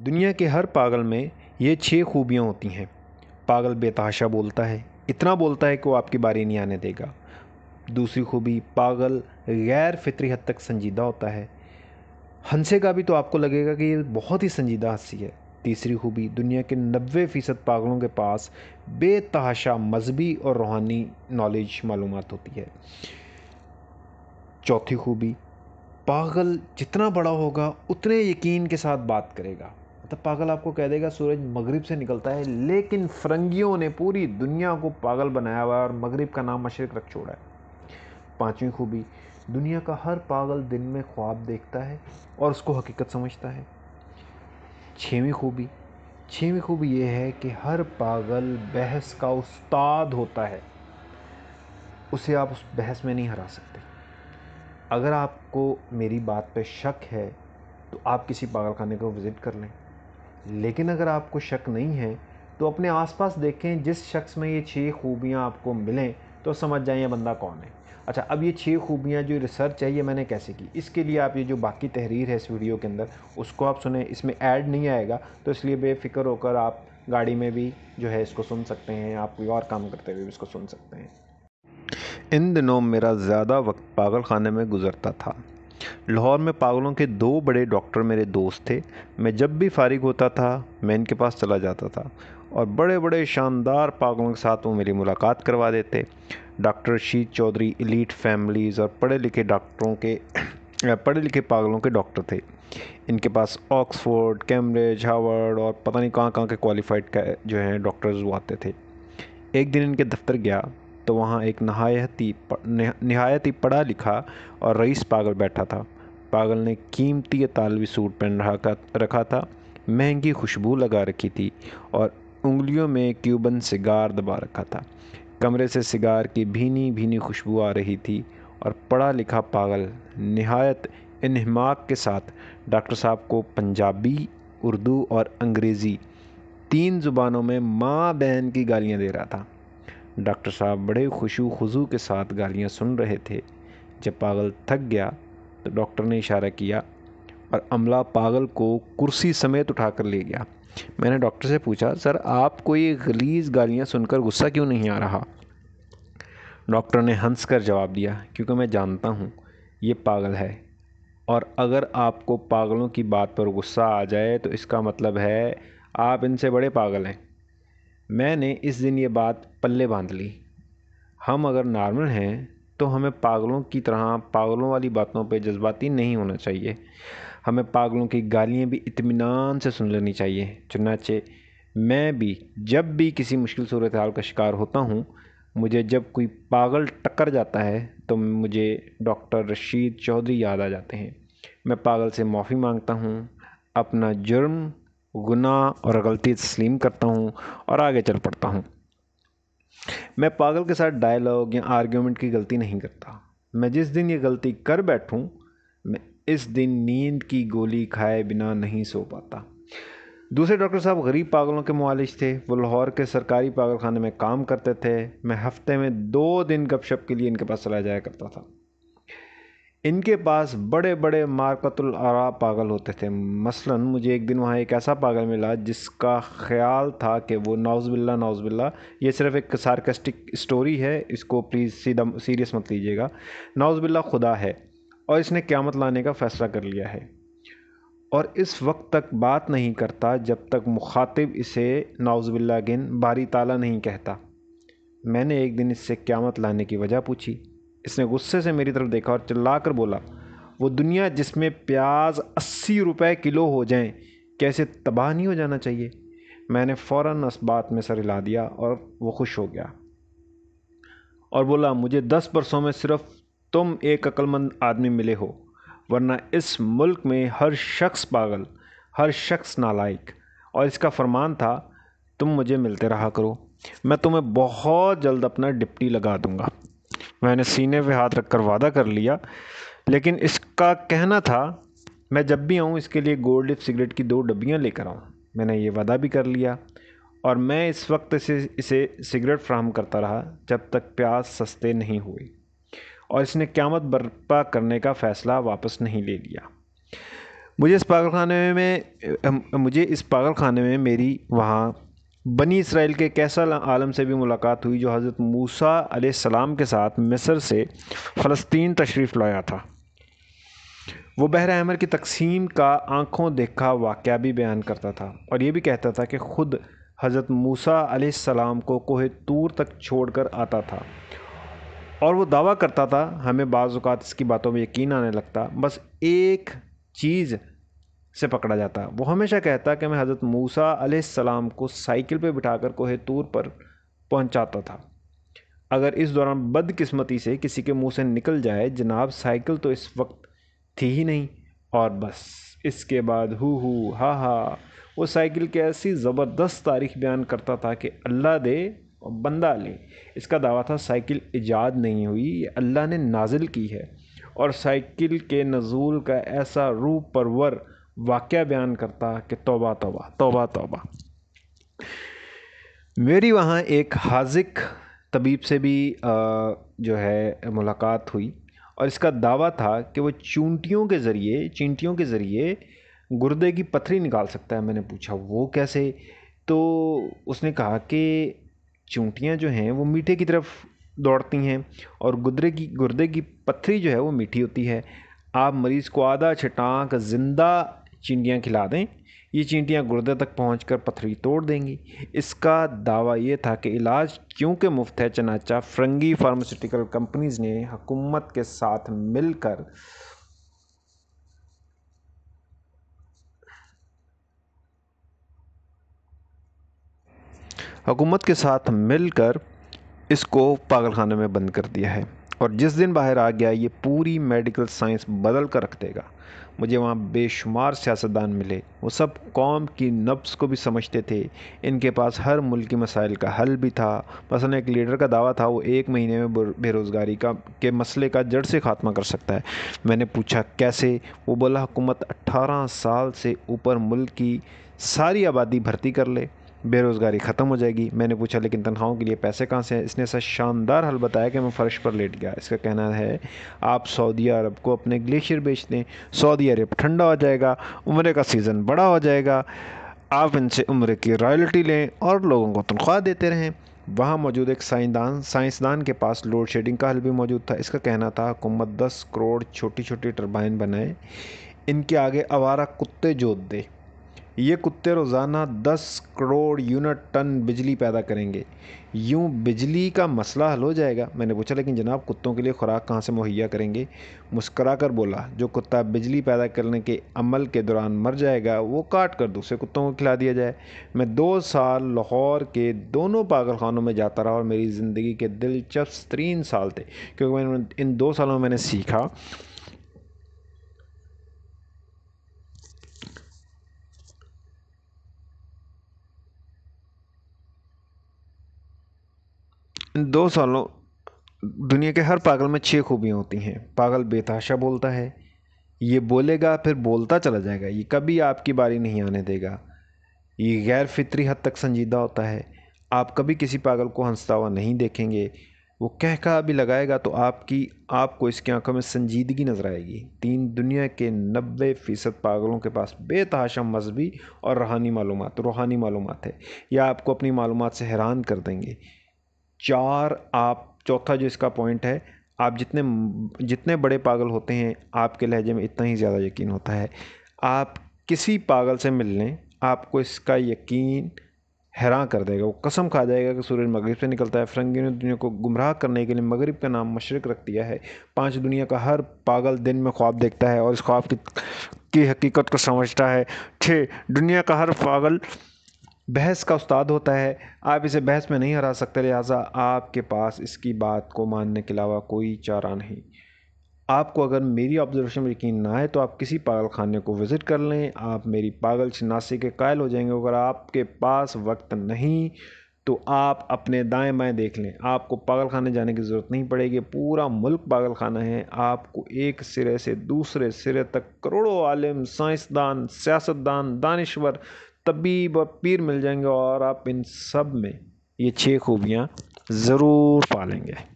दुनिया के हर पागल में ये छः खूबियाँ होती हैं पागल बेतहाशा बोलता है इतना बोलता है कि वो आपकी बारी नहीं आने देगा दूसरी खूबी पागल गैर फितरी हद तक संजीदा होता है हंसे का भी तो आपको लगेगा कि ये बहुत ही संजीदा हंसी है तीसरी खूबी दुनिया के नब्बे फ़ीसद पागलों के पास बेतहाशा मजहबी और रूहानी नॉलेज मालूम होती है चौथी खूबी पागल जितना बड़ा होगा उतने यकीन के साथ बात करेगा तब तो पागल आपको कह देगा सूरज मगरिब से निकलता है लेकिन फरंगियों ने पूरी दुनिया को पागल बनाया हुआ है और मगरिब का नाम मशरक रख छोड़ा है पाँचवीं खूबी दुनिया का हर पागल दिन में ख्वाब देखता है और उसको हकीकत समझता है छवीं खूबी छवीं खूबी यह है कि हर पागल बहस का उस्ताद होता है उसे आप उस बहस में नहीं हरा सकते अगर आपको मेरी बात पे शक है तो आप किसी पागल खाने को विज़िट कर लें लेकिन अगर आपको शक नहीं है तो अपने आसपास देखें जिस शख्स में ये छः खूबियाँ आपको मिलें तो समझ जाएँ ये बंदा कौन है अच्छा अब ये छः खूबियाँ जो रिसर्च है ये मैंने कैसे की इसके लिए आप ये जो बाकी तहरीर है इस वीडियो के अंदर उसको आप सुने इसमें ऐड नहीं आएगा तो इसलिए बेफिक्र होकर आप गाड़ी में भी जो है इसको सुन सकते हैं आप कोई और काम करते हुए भी इसको सुन सकते हैं इन दिनों मेरा ज़्यादा वक्त पागल खाने में गुजरता था लाहौर में पागलों के दो बड़े डॉक्टर मेरे दोस्त थे मैं जब भी फारिग होता था मैं इनके पास चला जाता था और बड़े बड़े शानदार पागलों के साथ वो मेरी मुलाकात करवा देते डॉक्टर शीत चौधरी इलीट फैमिलीज़ और पढ़े लिखे डॉक्टरों के पढ़े लिखे पागलों के डॉक्टर थे इनके पास ऑक्सफोर्ड कैम्ब्रिज हार्वर्ड और पता नहीं कहाँ कहाँ के क्वालिफाइड जो हैं डॉक्टर्स वो आते थे एक दिन इनके दफ्तर गया तो वहाँ एक नहायती नहायत ही पढ़ा लिखा और रईस पागल बैठा था पागल ने कीमती तालवी सूट पहन रखा रखा था महंगी खुशबू लगा रखी थी और उंगलियों में क्यूबन सिगार दबा रखा था कमरे से सिगार की भीनी भीनी खुशबू आ रही थी और पढ़ा लिखा पागल नहायत इनहमाक के साथ डॉक्टर साहब को पंजाबी उर्दू और अंग्रेज़ी तीन ज़ुबानों में माँ बहन की गालियाँ दे रहा था डॉक्टर साहब बड़े खुशू खुजू के साथ गालियाँ सुन रहे थे जब पागल थक गया तो डॉक्टर ने इशारा किया और अमला पागल को कुर्सी समेत उठा कर ले गया मैंने डॉक्टर से पूछा सर आपको ये गलीज गालियाँ सुनकर गुस्सा क्यों नहीं आ रहा डॉक्टर ने हंस कर जवाब दिया क्योंकि मैं जानता हूँ ये पागल है और अगर आपको पागलों की बात पर गुस्सा आ जाए तो इसका मतलब है आप इनसे बड़े पागल हैं मैंने इस दिन ये बात पल्ले बांध ली हम अगर नॉर्मल हैं तो हमें पागलों की तरह पागलों वाली बातों पर जज्बाती नहीं होना चाहिए हमें पागलों की गालियाँ भी इतमान से सुन लेनी चाहिए चुनाचे मैं भी जब भी किसी मुश्किल सूरत हाल का शिकार होता हूँ मुझे जब कोई पागल टक्कर जाता है तो मुझे डॉक्टर रशीद चौधरी याद आ जाते हैं मैं पागल से माफ़ी मांगता हूँ अपना जुर्म गुनाह और गलती तस्लीम करता हूँ और आगे चल पड़ता हूँ मैं पागल के साथ डायलॉग या आर्ग्यूमेंट की गलती नहीं करता मैं जिस दिन ये गलती कर बैठूँ मैं इस दिन नींद की गोली खाए बिना नहीं सो पाता दूसरे डॉक्टर साहब गरीब पागलों के मालिज थे वो लाहौर के सरकारी पागल खाने में काम करते थे मैं हफ्ते में दो दिन गपशप के लिए इनके पास चला जाया करता था इनके पास बड़े बड़े मारकतुल आरा पागल होते थे मसलन मुझे एक दिन वहाँ एक ऐसा पागल मिला जिसका ख्याल था कि वो नाउज़बिल्ला नाउज़बिल्ला ये सिर्फ़ एक सार्केस्टिक स्टोरी है इसको प्लीज़ सीधा सीरियस मत लीजिएगा नाउज़बिल्ला खुदा है और इसने क़्यामत लाने का फ़ैसला कर लिया है और इस वक्त तक बात नहीं करता जब तक मुखातिब इसे नाउज़बिल्ला गिन बारी ताला नहीं कहता मैंने एक दिन इससे क़्यामत लाने की वजह पूछी इसने गुस्से से मेरी तरफ देखा और चिल्लाकर बोला वो दुनिया जिसमें प्याज अस्सी रुपए किलो हो जाए कैसे तबाह नहीं हो जाना चाहिए मैंने फ़ौर उस बात में सर हिला दिया और वो खुश हो गया और बोला मुझे दस बरसों में सिर्फ तुम एक अक्लमंद आदमी मिले हो वरना इस मुल्क में हर शख्स पागल हर शख्स नालायक और इसका फरमान था तुम मुझे मिलते रहा करो मैं तुम्हें बहुत जल्द अपना डिप्टी लगा दूंगा मैंने सीने पे हाथ रखकर वादा कर लिया लेकिन इसका कहना था मैं जब भी आऊँ इसके लिए गोल्ड लिप सिगरेट की दो डब्बियाँ लेकर आऊँ मैंने ये वादा भी कर लिया और मैं इस वक्त इसे इसे सिगरेट फ्राहम करता रहा जब तक प्यास सस्ते नहीं हुई और इसने क्यामत बर्पा करने का फ़ैसला वापस नहीं ले लिया मुझे इस पागल खाने में, में मुझे इस पागल खाने में मेरी वहाँ बनी इसराइल के कैसा आलम से भी मुलाकात हुई जो हज़रत मूसा सलाम के साथ मिस्र से फ़लस्तीन तशरीफ़ लाया था वो बहर अहमर की तकसीम का आँखों देखा वाक़ भी बयान करता था और ये भी कहता था कि ख़ुद हज़रत मूसा सलाम को कोहे तूर तक छोड़ कर आता था और वो दावा करता था हमें बाज़ात इसकी बातों में यकीन आने लगता बस एक चीज़ से पकड़ा जाता वो हमेशा कहता कि मैं हज़रत मूसा आसमाम को साइकिल पर बिठाकर कोहे तूर पर पहुंचाता था अगर इस दौरान बदकिस्मती से किसी के मुंह से निकल जाए जनाब साइकिल तो इस वक्त थी ही नहीं और बस इसके बाद हु हु हा हा वो साइकिल की ऐसी ज़बरदस्त तारीख बयान करता था कि अल्लाह दे और बंदा ले इसका दावा था साइकिल इजाद नहीं हुई ये अल्लाह ने नाजिल की है और साइकिल के नज़ूल का ऐसा रूप परवर वाक्य बयान करता कि तोबा तोबा तोबा तोबा मेरी वहाँ एक हाजिक तबीब से भी जो है मुलाकात हुई और इसका दावा था कि वो चूंटियों के ज़रिए चींटियों के ज़रिए गुर्दे की पथरी निकाल सकता है मैंने पूछा वो कैसे तो उसने कहा कि चूंटियाँ जो हैं वो मीठे की तरफ दौड़ती हैं और गुदरे की गुर्दे की पथरी जो है वो मीठी होती है आप मरीज़ को आधा छटाँक ज़िंदा चींटियाँ खिला दें ये चींटियाँ गुर्दे तक पहुँच कर पथरी तोड़ देंगी इसका दावा ये था कि इलाज क्योंकि मुफ्त है चनाचा फ्रंगी फार्मास्यूटिकल कंपनीज़ ने हकूमत के साथ मिलकर हकूमत के साथ मिलकर इसको पागलखाने में बंद कर दिया है और जिस दिन बाहर आ गया ये पूरी मेडिकल साइंस बदल कर रख देगा मुझे वहाँ बेशुमार सियासतदान मिले वो सब कौम की नब्स को भी समझते थे इनके पास हर मुल्क के मसाइल का हल भी था मसलन एक लीडर का दावा था वो एक महीने में बेरोज़गारी का के मसले का जड़ से खात्मा कर सकता है मैंने पूछा कैसे वो बोला हुकूमत अट्ठारह साल से ऊपर मुल्क की सारी आबादी भर्ती कर ले बेरोज़गारी ख़त्म हो जाएगी मैंने पूछा लेकिन तनख्वाहों के लिए पैसे कहाँ से हैं इसने ऐसा शानदार हल बताया कि मैं फ़र्श पर लेट गया इसका कहना है आप सऊदी अरब को अपने ग्लेशियर बेच दें सऊदी अरब ठंडा हो जाएगा उम्र का सीज़न बड़ा हो जाएगा आप इनसे उम्र की रॉयल्टी लें और लोगों को तनख्वाह देते रहें वहाँ मौजूद एक साइंसदान साइंसदान के पास लोड शेडिंग का हल भी मौजूद था इसका कहना था हुकूमत दस करोड़ छोटी छोटी टर्बाइन बनाए इनके आगे आवारा कुत्ते जोत दे ये कुत्ते रोज़ाना दस करोड़ यूनिट टन बिजली पैदा करेंगे यूँ बिजली का मसला हल हो जाएगा मैंने पूछा लेकिन जनाब कुत्तों के लिए खुराक कहाँ से मुहैया करेंगे मुस्करा कर बोला जो कुत्ता बिजली पैदा करने के अमल के दौरान मर जाएगा वो काट कर दूसरे कुत्तों को खिला दिया जाए मैं दो साल लाहौर के दोनों पागल खानों में जाता रहा और मेरी ज़िंदगी के दिलचस्प तरीन साल थे क्योंकि मैंने इन दो सालों में मैंने सीखा इन दो सालों दुनिया के हर पागल में छः खूबियाँ होती हैं पागल बेतहाशा बोलता है ये बोलेगा फिर बोलता चला जाएगा ये कभी आपकी बारी नहीं आने देगा ये गैर फितरी हद तक संजीदा होता है आप कभी किसी पागल को हंसता हुआ नहीं देखेंगे वो कह का भी लगाएगा तो आपकी आपको इसकी आंखों में संजीदगी नज़र आएगी तीन दुनिया के नब्बे फ़ीसद पागलों के पास बेतहाशा मजहबी और रूहानी मालूम रूहानी मालूम है यह आपको अपनी मालूम से हैरान कर देंगे चार आप चौथा जो इसका पॉइंट है आप जितने जितने बड़े पागल होते हैं आपके लहजे में इतना ही ज़्यादा यकीन होता है आप किसी पागल से मिल लें आपको इसका यकीन हैरान कर देगा वो कसम खा जाएगा कि सूरज मगरब से निकलता है फ्रंगियों ने दुनिया को गुमराह करने के लिए मगरब का नाम मशरक रख दिया है पांच दुनिया का हर पागल दिन में ख्वाब देखता है और इस ख्वाब की की हकीकत को समझता है छः दुनिया का हर पागल बहस का उस्ताद होता है आप इसे बहस में नहीं हरा सकते लिहाजा आपके पास इसकी बात को मानने के अलावा कोई चारा नहीं आपको अगर मेरी ऑब्जर्वेशन में यकीन ना है तो आप किसी पागल खाने को विज़िट कर लें आप मेरी पागल शनासी के कायल हो जाएंगे अगर आपके पास वक्त नहीं तो आप अपने दाएं बाएं देख लें आपको पागल खाने जाने की ज़रूरत नहीं पड़ेगी पूरा मुल्क पागल खाना है आपको एक सिरे से दूसरे सिरे तक करोड़ों आलम साइंसदान सियासतदान दानश्वर तबीब और पीर मिल जाएंगे और आप इन सब में ये छः खूबियाँ ज़रूर पालेंगे